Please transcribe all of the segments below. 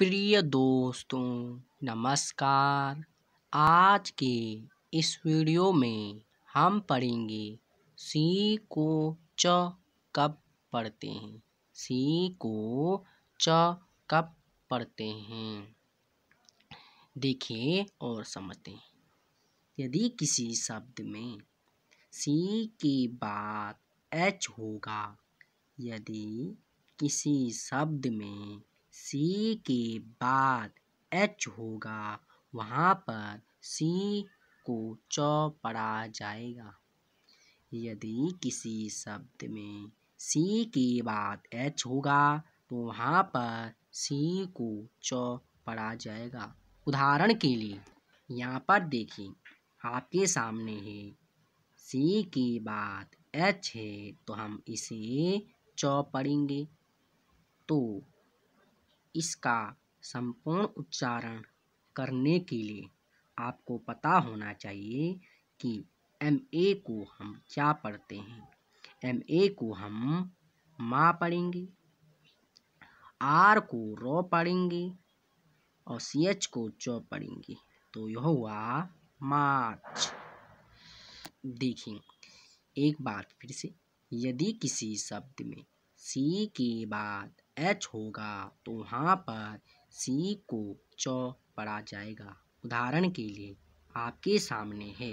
प्रिय दोस्तों नमस्कार आज के इस वीडियो में हम पढ़ेंगे सी को च कब पढ़ते हैं सी को च कब पढ़ते हैं देखिए और समझते हैं यदि किसी शब्द में सी के बाद एच होगा यदि किसी शब्द में सी के बाद एच होगा वहाँ पर सी को च पढ़ा जाएगा यदि किसी शब्द में सी के बाद एच होगा तो वहाँ पर सी को च पढ़ा जाएगा उदाहरण के लिए यहाँ पर देखिए आपके सामने है सी के बाद एच है तो हम इसे च पढ़ेंगे तो इसका संपूर्ण उच्चारण करने के लिए आपको पता होना चाहिए कि एम ए को हम क्या पढ़ते हैं एम ए को हम माँ पढ़ेंगे आर को रो पढ़ेंगे और सी एच को चो पढ़ेंगे तो यह हुआ मार्च देखें एक बात फिर से यदि किसी शब्द में सी के बाद एच होगा तो वहाँ पर सी को च पढ़ा जाएगा उदाहरण के लिए आपके सामने है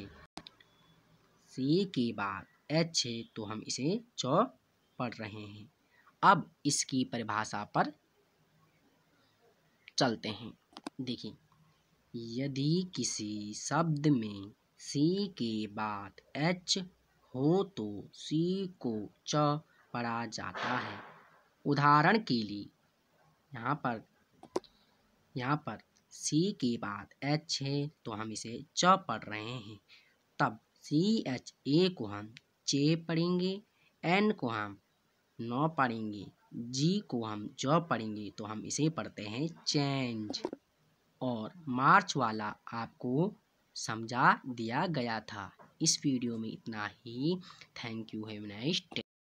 सी के बाद एच है तो हम इसे च पढ़ रहे हैं अब इसकी परिभाषा पर चलते हैं देखिए यदि किसी शब्द में सी के बाद एच हो तो सी को च पढ़ा जाता है उदाहरण के लिए यहाँ पर यहाँ पर सी के बाद एच है तो हम इसे च पढ़ रहे हैं तब सी एच ए को हम चे पढ़ेंगे एन को हम नौ पढ़ेंगे जी को हम ज पढ़ेंगे तो हम इसे पढ़ते हैं चेंज और मार्च वाला आपको समझा दिया गया था इस वीडियो में इतना ही थैंक यू हैव नाइस